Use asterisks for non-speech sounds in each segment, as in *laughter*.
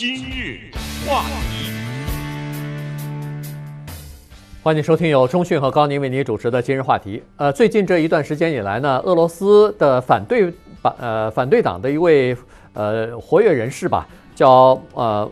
今日话题，欢迎收听由中讯和高宁为您主持的今日话题。呃，最近这一段时间以来呢，俄罗斯的反对呃反对党的一位呃活跃人士吧，叫呃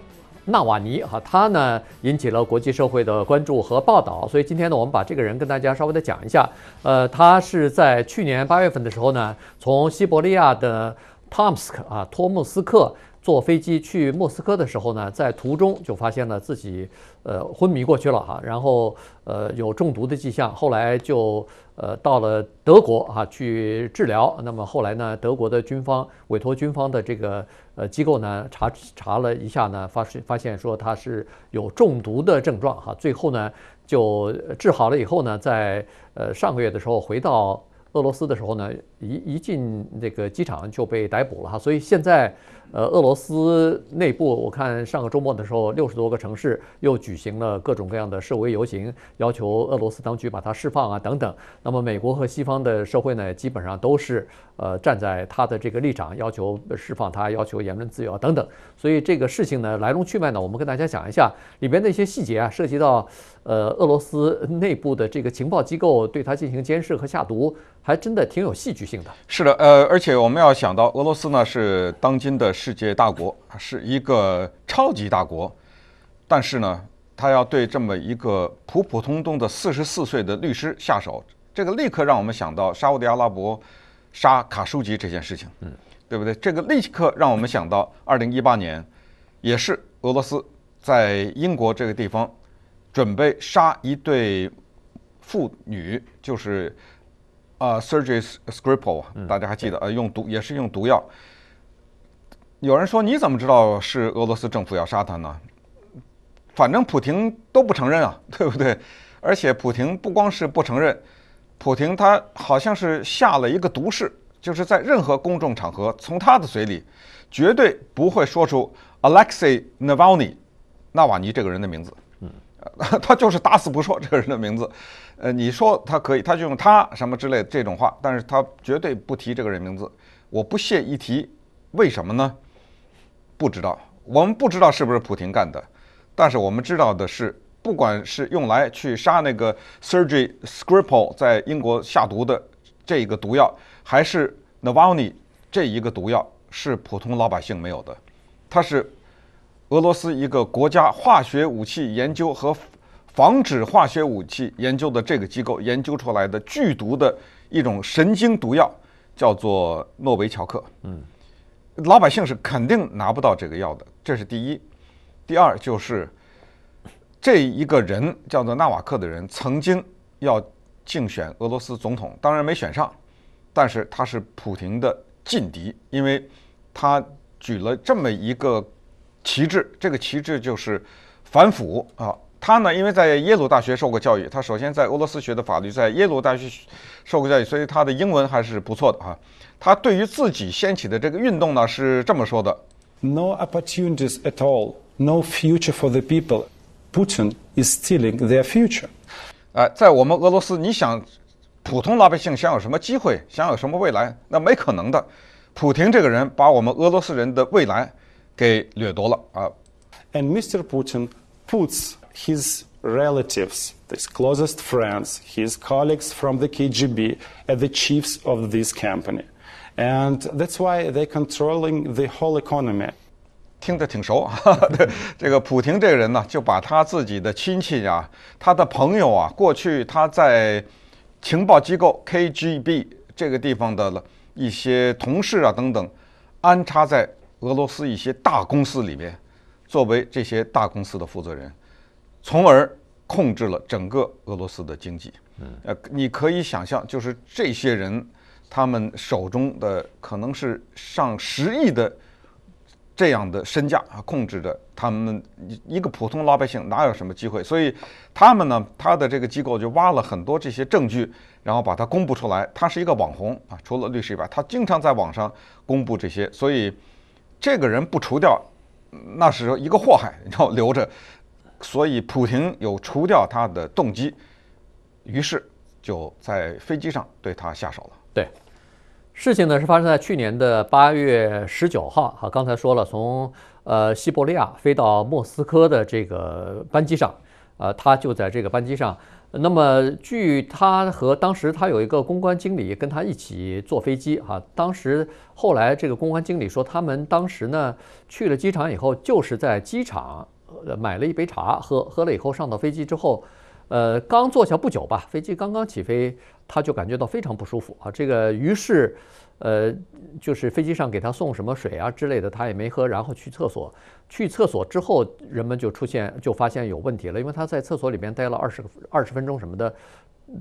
纳瓦尼哈，他呢引起了国际社会的关注和报道。所以今天呢，我们把这个人跟大家稍微的讲一下。呃，他是在去年八月份的时候呢，从西伯利亚的 Tomsk 啊托木斯克。坐飞机去莫斯科的时候呢，在途中就发现了自己，呃，昏迷过去了哈，然后呃有中毒的迹象，后来就呃到了德国啊去治疗。那么后来呢，德国的军方委托军方的这个呃机构呢查查了一下呢，发现发现说他是有中毒的症状哈，最后呢就治好了以后呢，在呃上个月的时候回到俄罗斯的时候呢。一一进那个机场就被逮捕了哈，所以现在，呃，俄罗斯内部，我看上个周末的时候，六十多个城市又举行了各种各样的示威游行，要求俄罗斯当局把他释放啊，等等。那么美国和西方的社会呢，基本上都是呃站在他的这个立场，要求释放他，要求言论自由啊，等等。所以这个事情呢，来龙去脉呢，我们跟大家讲一下里边的一些细节啊，涉及到呃俄罗斯内部的这个情报机构对他进行监视和下毒，还真的挺有戏剧。是的，呃，而且我们要想到俄罗斯呢是当今的世界大国，是一个超级大国，但是呢，他要对这么一个普普通通的四十四岁的律师下手，这个立刻让我们想到沙特阿拉伯杀卡舒吉这件事情，嗯，对不对？这个立刻让我们想到二零一八年，也是俄罗斯在英国这个地方准备杀一对妇女，就是。啊，Sergey Skripal，大家还记得？呃，用毒也是用毒药。有人说，你怎么知道是俄罗斯政府要杀他呢？反正普京都不承认啊，*laughs* 对不对？而且普京不光是不承认，普京他好像是下了一个毒誓，就是在任何公众场合，从他的嘴里绝对不会说出 Alexei Navalny 纳瓦尼这个人的名字。*laughs* 他就是打死不说这个人的名字，呃，你说他可以，他就用他什么之类的这种话，但是他绝对不提这个人名字，我不屑一提，为什么呢？不知道，我们不知道是不是普廷干的，但是我们知道的是，不管是用来去杀那个 s u r g e y Skripal 在英国下毒的这一个毒药，还是 Novakny 这一个毒药，是普通老百姓没有的，它是。俄罗斯一个国家化学武器研究和防止化学武器研究的这个机构研究出来的剧毒的一种神经毒药，叫做诺维乔克。嗯，老百姓是肯定拿不到这个药的，这是第一。第二就是这一个人叫做纳瓦克的人，曾经要竞选俄罗斯总统，当然没选上，但是他是普廷的劲敌，因为他举了这么一个。旗帜，这个旗帜就是反腐啊。他呢，因为在耶鲁大学受过教育，他首先在俄罗斯学的法律，在耶鲁大学受过教育，所以他的英文还是不错的啊。他对于自己掀起的这个运动呢，是这么说的：No opportunities at all, no future for the people. Putin is stealing their future. 啊，在我们俄罗斯，你想普通老百姓想有什么机会，想有什么未来，那没可能的。普廷这个人，把我们俄罗斯人的未来。给掠夺了啊！And Mr. Putin puts his relatives, his closest friends, his colleagues from the KGB, at the chiefs of this company, and that's why they're controlling the whole economy。听着挺熟哈，哈，这个普廷这个人呢，就把他自己的亲戚啊、他的朋友啊、过去他在情报机构 KGB 这个地方的一些同事啊等等，安插在。俄罗斯一些大公司里面，作为这些大公司的负责人，从而控制了整个俄罗斯的经济。嗯，呃，你可以想象，就是这些人，他们手中的可能是上十亿的这样的身价啊，控制着他们一个普通老百姓哪有什么机会？所以他们呢，他的这个机构就挖了很多这些证据，然后把它公布出来。他是一个网红啊，除了律师以外，他经常在网上公布这些，所以。这个人不除掉，那是一个祸害，要留着。所以普廷有除掉他的动机，于是就在飞机上对他下手了。对，事情呢是发生在去年的八月十九号，哈，刚才说了，从呃西伯利亚飞到莫斯科的这个班机上。呃，他就在这个班机上。那么，据他和当时他有一个公关经理跟他一起坐飞机啊。当时后来这个公关经理说，他们当时呢去了机场以后，就是在机场呃买了一杯茶喝，喝了以后上到飞机之后，呃刚坐下不久吧，飞机刚刚起飞，他就感觉到非常不舒服啊。这个于是。呃，就是飞机上给他送什么水啊之类的，他也没喝。然后去厕所，去厕所之后，人们就出现，就发现有问题了，因为他在厕所里边待了二十二十分钟什么的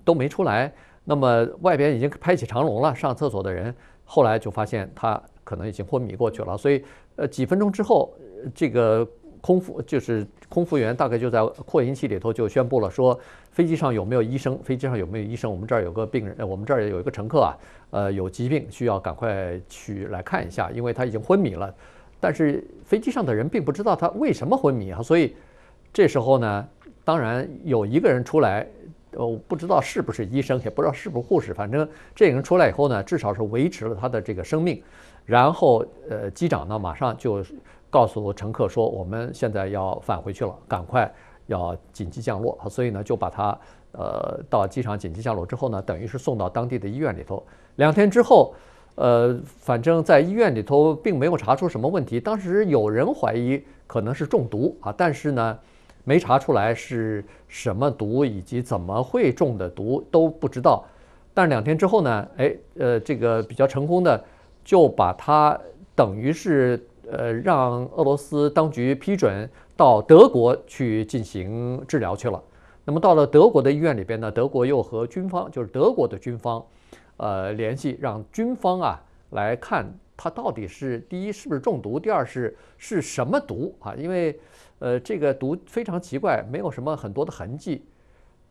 都没出来。那么外边已经排起长龙了，上厕所的人后来就发现他可能已经昏迷过去了。所以，呃，几分钟之后，这个。空服就是空服员，大概就在扩音器里头就宣布了，说飞机上有没有医生？飞机上有没有医生？我们这儿有个病人，我们这儿有一个乘客啊，呃，有疾病需要赶快去来看一下，因为他已经昏迷了。但是飞机上的人并不知道他为什么昏迷啊，所以这时候呢，当然有一个人出来，呃，不知道是不是医生，也不知道是不是护士，反正这个人出来以后呢，至少是维持了他的这个生命。然后，呃，机长呢，马上就。告诉乘客说，我们现在要返回去了，赶快要紧急降落。所以呢，就把他呃到机场紧急降落之后呢，等于是送到当地的医院里头。两天之后，呃，反正在医院里头并没有查出什么问题。当时有人怀疑可能是中毒啊，但是呢，没查出来是什么毒以及怎么会中的毒都不知道。但两天之后呢，哎，呃，这个比较成功的就把他等于是。呃，让俄罗斯当局批准到德国去进行治疗去了。那么到了德国的医院里边呢，德国又和军方，就是德国的军方，呃，联系，让军方啊来看他到底是第一是不是中毒，第二是是什么毒啊？因为呃，这个毒非常奇怪，没有什么很多的痕迹。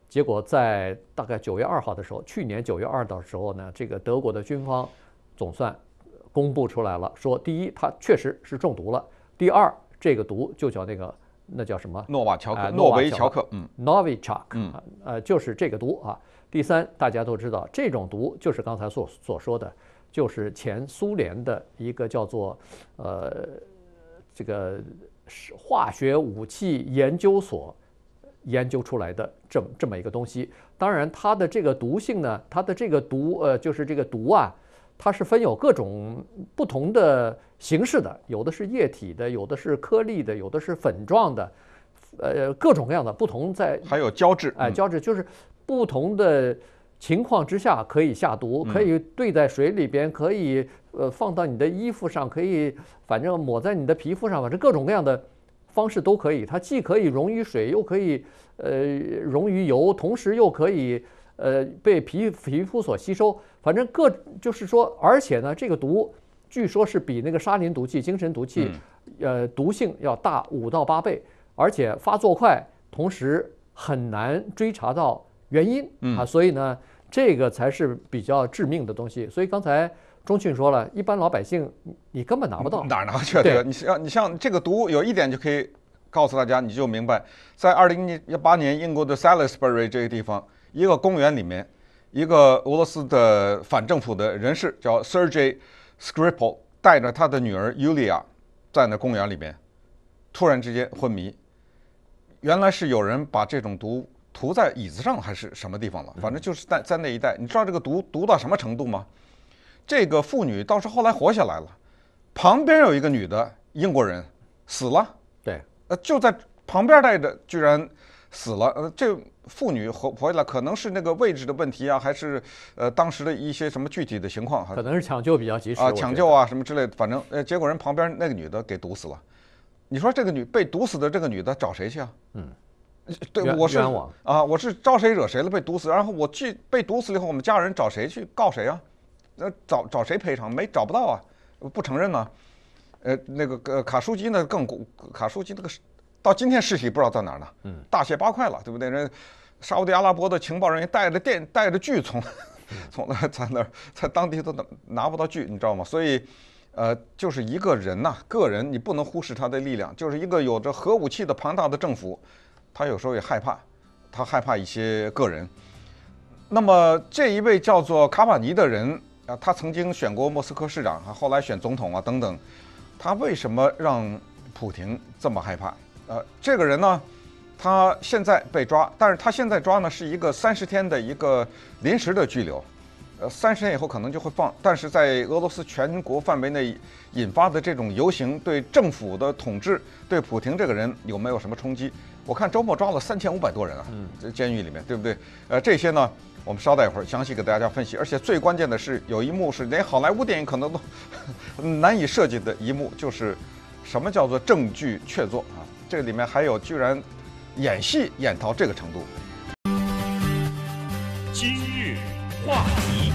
结果在大概九月二号的时候，去年九月二号的时候呢，这个德国的军方总算。公布出来了，说第一，他确实是中毒了；第二，这个毒就叫那个，那叫什么？诺瓦乔克，诺维乔克，嗯，Novichok，呃，就是这个毒啊。第三，大家都知道，这种毒就是刚才所所说的，就是前苏联的一个叫做呃这个是化学武器研究所研究出来的这么这么一个东西。当然，它的这个毒性呢，它的这个毒，呃，就是这个毒啊。它是分有各种不同的形式的，有的是液体的，有的是颗粒的，有的是粉状的，呃，各种各样的不同在。还有胶质哎，胶质就是不同的情况之下可以下毒，可以兑在水里边，可以呃放到你的衣服上，可以反正抹在你的皮肤上，反正各种各样的方式都可以。它既可以溶于水，又可以呃溶于油，同时又可以呃被皮皮肤所吸收。反正各就是说，而且呢，这个毒，据说是比那个沙林毒气、精神毒气，呃，毒性要大五到八倍，而且发作快，同时很难追查到原因啊，所以呢，这个才是比较致命的东西。所以刚才钟迅说了一般老百姓你根本拿不到哪儿拿去？个你像你像这个毒有一点就可以告诉大家，你就明白，在二零一八年英国的 Salisbury 这个地方一个公园里面。一个俄罗斯的反政府的人士叫 Sergey Skripal，带着他的女儿 Yulia 在那公园里面，突然之间昏迷。原来是有人把这种毒涂在椅子上还是什么地方了，反正就是在在那一带。你知道这个毒毒到什么程度吗？这个妇女倒是后来活下来了，旁边有一个女的，英国人死了。对，呃，就在旁边待着，居然。死了，呃，这妇女活下来，可能是那个位置的问题啊，还是呃当时的一些什么具体的情况？可能是抢救比较及时啊，抢救啊什么之类的，反正呃，结果人旁边那个女的给毒死了。你说这个女被毒死的这个女的找谁去啊？嗯，对，我是啊，我是招谁惹谁了被毒死，然后我去被毒死了以后，我们家人找谁去告谁啊？那找找谁赔偿？没找不到啊，不承认呢。呃，那个呃卡舒基呢更卡舒基那个是。到今天尸体不知道在哪儿呢，嗯，大卸八块了，对不对？人沙特阿拉伯的情报人员带着电带着锯从，从那在那儿在当地都拿不到锯，你知道吗？所以，呃，就是一个人呐，个人你不能忽视他的力量。就是一个有着核武器的庞大的政府，他有时候也害怕，他害怕一些个人。那么这一位叫做卡瓦尼的人啊，他曾经选过莫斯科市长啊，后来选总统啊等等，他为什么让普廷这么害怕？呃，这个人呢，他现在被抓，但是他现在抓呢是一个三十天的一个临时的拘留，呃，三十天以后可能就会放。但是在俄罗斯全国范围内引发的这种游行，对政府的统治，对普廷这个人有没有什么冲击？我看周末抓了三千五百多人啊，这监狱里面，对不对？呃，这些呢，我们稍待一会儿详细给大家分析。而且最关键的是，有一幕是连好莱坞电影可能都 *laughs* 难以设计的一幕，就是什么叫做证据确凿啊？这里面还有居然演戏演到这个程度。今日话题，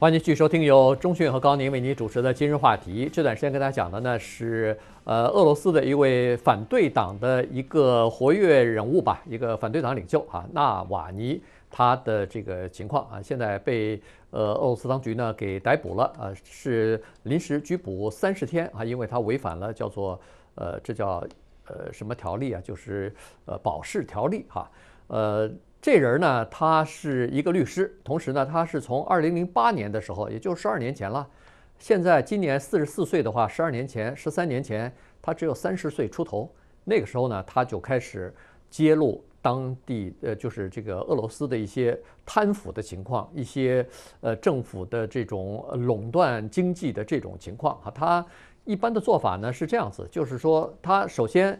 欢迎继续收听由钟迅和高宁为您主持的《今日话题》。这段时间跟大家讲的呢是呃俄罗斯的一位反对党的一个活跃人物吧，一个反对党领袖啊，纳瓦尼。他的这个情况啊，现在被呃俄罗斯当局呢给逮捕了啊，是临时拘捕三十天啊，因为他违反了叫做呃这叫呃什么条例啊，就是呃保释条例哈。呃，这人呢，他是一个律师，同时呢，他是从二零零八年的时候，也就十二年前了，现在今年四十四岁的话，十二年前、十三年前他只有三十岁出头，那个时候呢，他就开始揭露。当地呃，就是这个俄罗斯的一些贪腐的情况，一些呃政府的这种垄断经济的这种情况啊，他一般的做法呢是这样子，就是说他首先。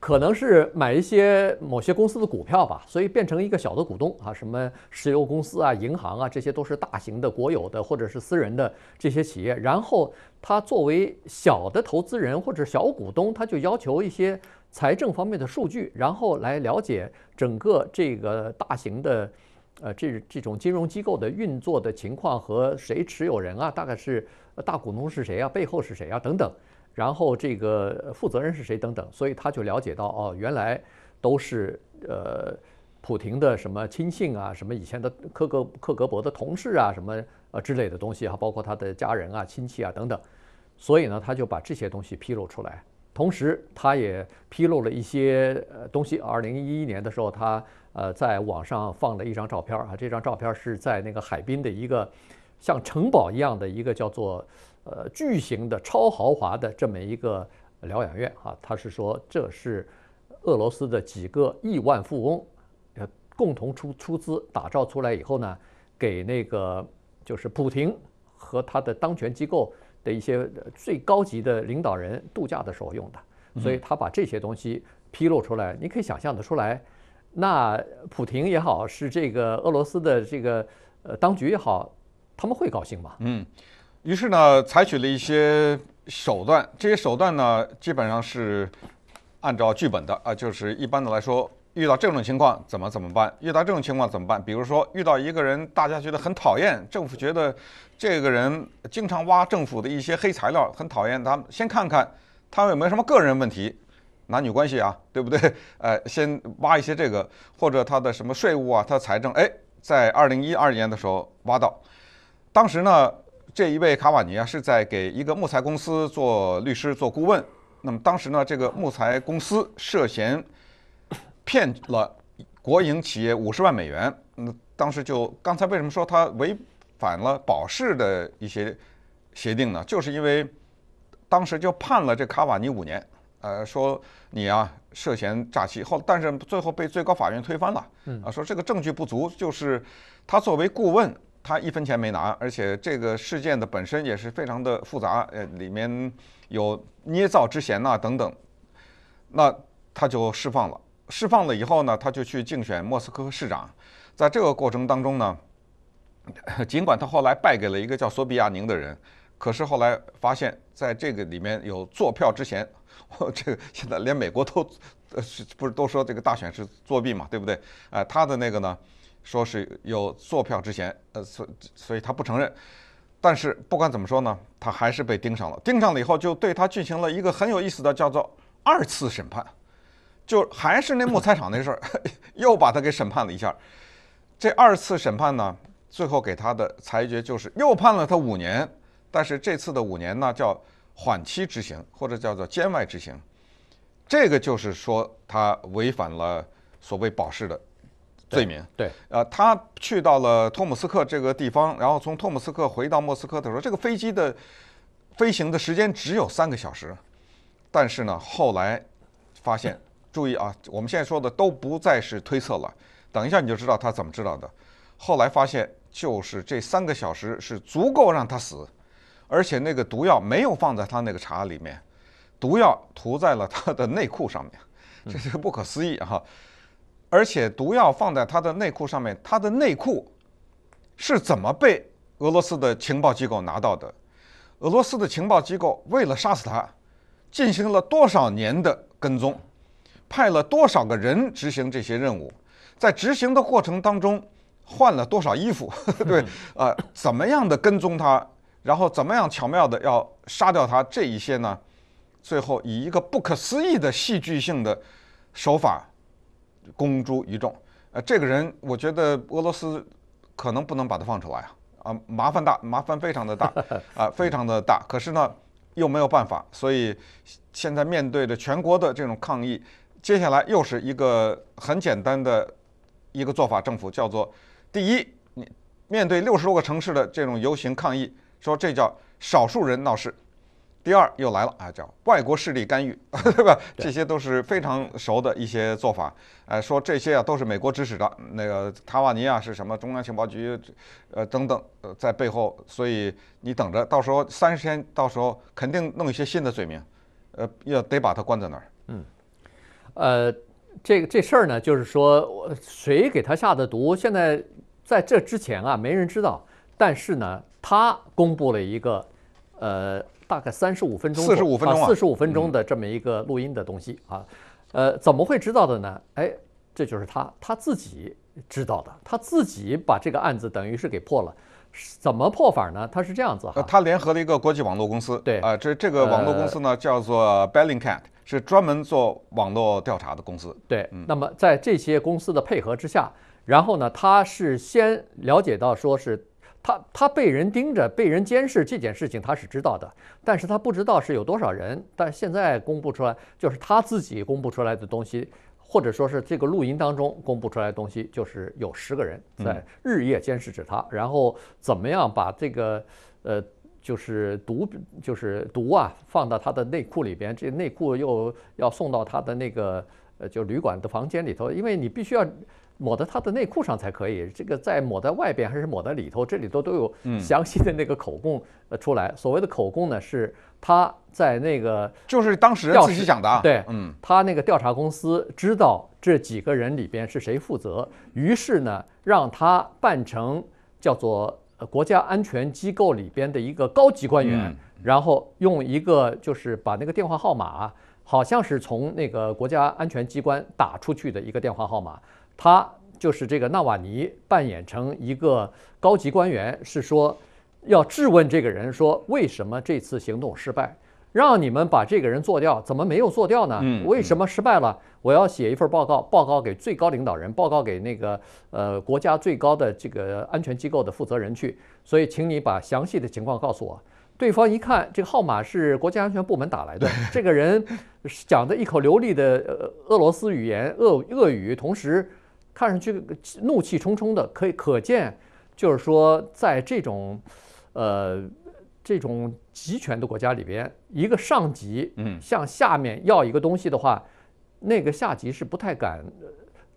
可能是买一些某些公司的股票吧，所以变成一个小的股东啊，什么石油公司啊、银行啊，这些都是大型的国有的或者是私人的这些企业。然后他作为小的投资人或者小股东，他就要求一些财政方面的数据，然后来了解整个这个大型的，呃，这这种金融机构的运作的情况和谁持有人啊，大概是大股东是谁啊，背后是谁啊，等等。然后这个负责人是谁等等，所以他就了解到哦，原来都是呃普廷的什么亲信啊，什么以前的克格克格勃的同事啊，什么呃之类的东西哈，包括他的家人啊、亲戚啊等等。所以呢，他就把这些东西披露出来，同时他也披露了一些东西。二零一一年的时候，他呃在网上放了一张照片儿啊，这张照片是在那个海滨的一个像城堡一样的一个叫做。呃，巨型的、超豪华的这么一个疗养院啊，他是说这是俄罗斯的几个亿万富翁，呃，共同出出资打造出来以后呢，给那个就是普廷和他的当权机构的一些最高级的领导人度假的时候用的。所以他把这些东西披露出来，你可以想象得出来，那普廷也好，是这个俄罗斯的这个呃当局也好，他们会高兴吗？嗯。于是呢，采取了一些手段，这些手段呢，基本上是按照剧本的啊，就是一般的来说，遇到这种情况怎么怎么办？遇到这种情况怎么办？比如说遇到一个人，大家觉得很讨厌，政府觉得这个人经常挖政府的一些黑材料，很讨厌，他，们先看看他有没有什么个人问题，男女关系啊，对不对？*laughs* 呃，先挖一些这个，或者他的什么税务啊，他的财政，哎，在二零一二年的时候挖到，当时呢。这一位卡瓦尼啊，是在给一个木材公司做律师做顾问。那么当时呢，这个木材公司涉嫌骗了国营企业五十万美元。那当时就刚才为什么说他违反了保释的一些协定呢？就是因为当时就判了这卡瓦尼五年，呃，说你啊涉嫌诈欺。后但是最后被最高法院推翻了，啊，说这个证据不足，就是他作为顾问。他一分钱没拿，而且这个事件的本身也是非常的复杂，呃，里面有捏造之嫌呐等等，那他就释放了。释放了以后呢，他就去竞选莫斯科市长，在这个过程当中呢，*laughs* 尽管他后来败给了一个叫索比亚宁的人，可是后来发现在这个里面有坐票之嫌，*laughs* 我这个现在连美国都 *laughs* 呃，不是都说这个大选是作弊嘛，对不对？哎，他的那个呢？说是有坐票之嫌，呃，所所以，他不承认。但是不管怎么说呢，他还是被盯上了。盯上了以后，就对他进行了一个很有意思的，叫做二次审判。就还是那木材厂那事儿，*laughs* 又把他给审判了一下。这二次审判呢，最后给他的裁决就是又判了他五年，但是这次的五年呢叫缓期执行，或者叫做监外执行。这个就是说他违反了所谓保释的。罪名对，呃，他去到了托姆斯克这个地方，然后从托姆斯克回到莫斯科的时候，这个飞机的飞行的时间只有三个小时，但是呢，后来发现，*laughs* 注意啊，我们现在说的都不再是推测了，等一下你就知道他怎么知道的。后来发现，就是这三个小时是足够让他死，而且那个毒药没有放在他那个茶里面，毒药涂在了他的内裤上面，这是不可思议啊。而且毒药放在他的内裤上面，他的内裤是怎么被俄罗斯的情报机构拿到的？俄罗斯的情报机构为了杀死他，进行了多少年的跟踪，派了多少个人执行这些任务，在执行的过程当中换了多少衣服？*laughs* 对，呃，怎么样的跟踪他，然后怎么样巧妙的要杀掉他这一些呢？最后以一个不可思议的戏剧性的手法。公诸于众，呃，这个人，我觉得俄罗斯可能不能把他放出来啊，啊，麻烦大，麻烦非常的大 *laughs* 啊，非常的大。可是呢，又没有办法，所以现在面对着全国的这种抗议，接下来又是一个很简单的一个做法，政府叫做：第一，你面对六十多个城市的这种游行抗议，说这叫少数人闹事。第二又来了啊，叫外国势力干预，*laughs* 对吧？这些都是非常熟的一些做法，呃，说这些啊都是美国指使的，那个塔瓦尼亚是什么中央情报局，呃等等，呃在背后，所以你等着，到时候三十天，到时候肯定弄一些新的罪名，呃，要得把他关在那儿。嗯，呃，这个这事儿呢，就是说谁给他下的毒，现在在这之前啊，没人知道，但是呢，他公布了一个，呃。大概三十五分钟，四十五分钟，四十五分钟的这么一个录音的东西啊，呃，怎么会知道的呢？哎，这就是他他自己知道的，他自己把这个案子等于是给破了，怎么破法呢？他是这样子，他联合了一个国际网络公司，对啊，这这个网络公司呢叫做 Bellingcat，是专门做网络调查的公司，对，那么在这些公司的配合之下，然后呢，他是先了解到说是。他他被人盯着，被人监视这件事情他是知道的，但是他不知道是有多少人。但现在公布出来，就是他自己公布出来的东西，或者说是这个录音当中公布出来的东西，就是有十个人在日夜监视着他，然后怎么样把这个呃，就是毒，就是毒啊，放到他的内裤里边，这内裤又要送到他的那个呃，就旅馆的房间里头，因为你必须要。抹在他的内裤上才可以。这个在抹在外边还是抹在里头，这里头都有详细的那个口供出来。所谓的口供呢，是他在那个就是当事人自己讲的。对，嗯，他那个调查公司知道这几个人里边是谁负责，于是呢，让他扮成叫做国家安全机构里边的一个高级官员，然后用一个就是把那个电话号码，好像是从那个国家安全机关打出去的一个电话号码。他就是这个纳瓦尼扮演成一个高级官员，是说要质问这个人，说为什么这次行动失败，让你们把这个人做掉，怎么没有做掉呢？为什么失败了？我要写一份报告，报告给最高领导人，报告给那个呃国家最高的这个安全机构的负责人去。所以，请你把详细的情况告诉我。对方一看，这个号码是国家安全部门打来的，这个人讲的一口流利的俄罗斯语言俄俄语，同时。看上去怒气冲冲的，可以可见，就是说，在这种，呃，这种集权的国家里边，一个上级，嗯，向下面要一个东西的话，那个下级是不太敢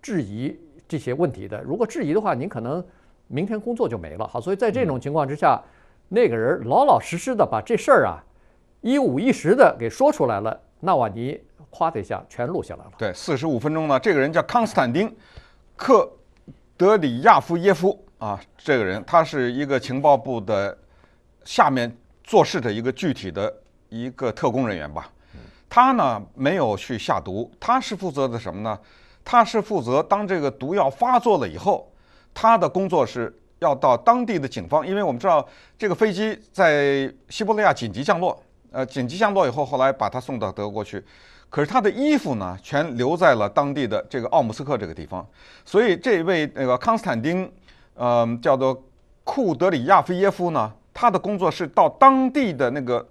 质疑这些问题的。如果质疑的话，您可能明天工作就没了。好，所以在这种情况之下，那个人老老实实的把这事儿啊一五一十的给说出来了。纳瓦尼夸的一下，全录下来了。对，四十五分钟呢，这个人叫康斯坦丁。克德里亚夫耶夫啊，这个人他是一个情报部的下面做事的一个具体的一个特工人员吧。他呢没有去下毒，他是负责的什么呢？他是负责当这个毒药发作了以后，他的工作是要到当地的警方，因为我们知道这个飞机在西伯利亚紧急降落，呃，紧急降落以后，后来把他送到德国去。可是他的衣服呢，全留在了当地的这个奥姆斯克这个地方，所以这位那个康斯坦丁，嗯，叫做库德里亚菲耶夫呢，他的工作是到当地的那个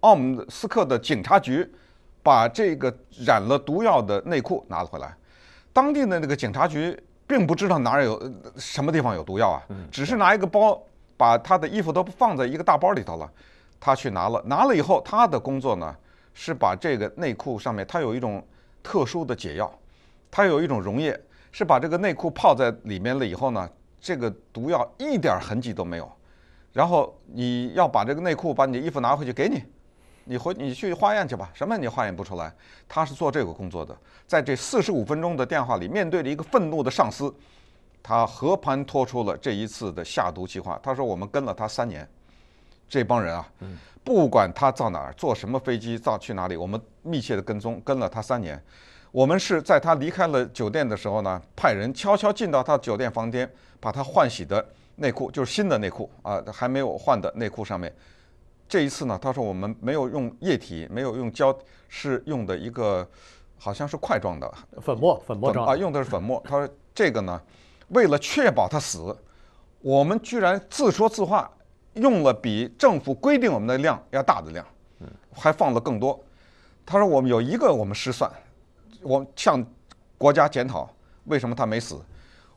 奥姆斯克的警察局，把这个染了毒药的内裤拿了回来。当地的那个警察局并不知道哪儿有什么地方有毒药啊，只是拿一个包，把他的衣服都放在一个大包里头了。他去拿了，拿了以后，他的工作呢？是把这个内裤上面，它有一种特殊的解药，它有一种溶液，是把这个内裤泡在里面了以后呢，这个毒药一点痕迹都没有。然后你要把这个内裤，把你的衣服拿回去给你，你回你去化验去吧，什么你化验不出来。他是做这个工作的，在这四十五分钟的电话里面对着一个愤怒的上司，他和盘托出了这一次的下毒计划。他说我们跟了他三年。这帮人啊，不管他造哪儿，坐什么飞机，造去哪里，我们密切的跟踪，跟了他三年。我们是在他离开了酒店的时候呢，派人悄悄进到他酒店房间，把他换洗的内裤，就是新的内裤啊，还没有换的内裤上面。这一次呢，他说我们没有用液体，没有用胶，是用的一个好像是块状的粉末，粉末状啊，用的是粉末。他说这个呢，为了确保他死，我们居然自说自话。用了比政府规定我们的量要大的量，嗯，还放了更多。他说我们有一个我们失算，我向国家检讨为什么他没死。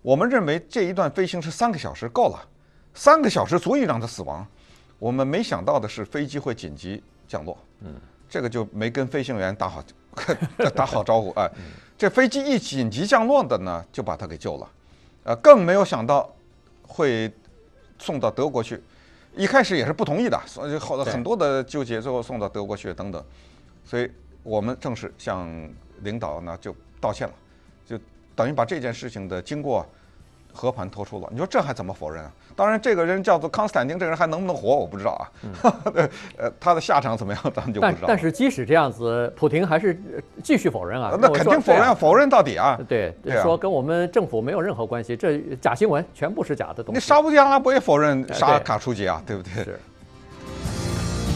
我们认为这一段飞行是三个小时够了，三个小时足以让他死亡。我们没想到的是飞机会紧急降落，嗯，这个就没跟飞行员打好 *laughs* 打好招呼哎，这飞机一紧急降落的呢，就把他给救了，呃，更没有想到会送到德国去。一开始也是不同意的，所以后很多的纠结，最后送到德国去等等，所以我们正式向领导呢就道歉了，就等于把这件事情的经过。和盘托出了，你说这还怎么否认啊？当然，这个人叫做康斯坦丁，这个人还能不能活我不知道啊。对，*laughs* 呃，他的下场怎么样咱们就不知道。但但是即使这样子，普京还是继续否认啊。那肯定否认，否认到底啊。对，说跟我们政府没有任何关系，这假新闻全部是假的东西。那沙乌地阿拉伯也否认沙卡出吉啊，对不对？是。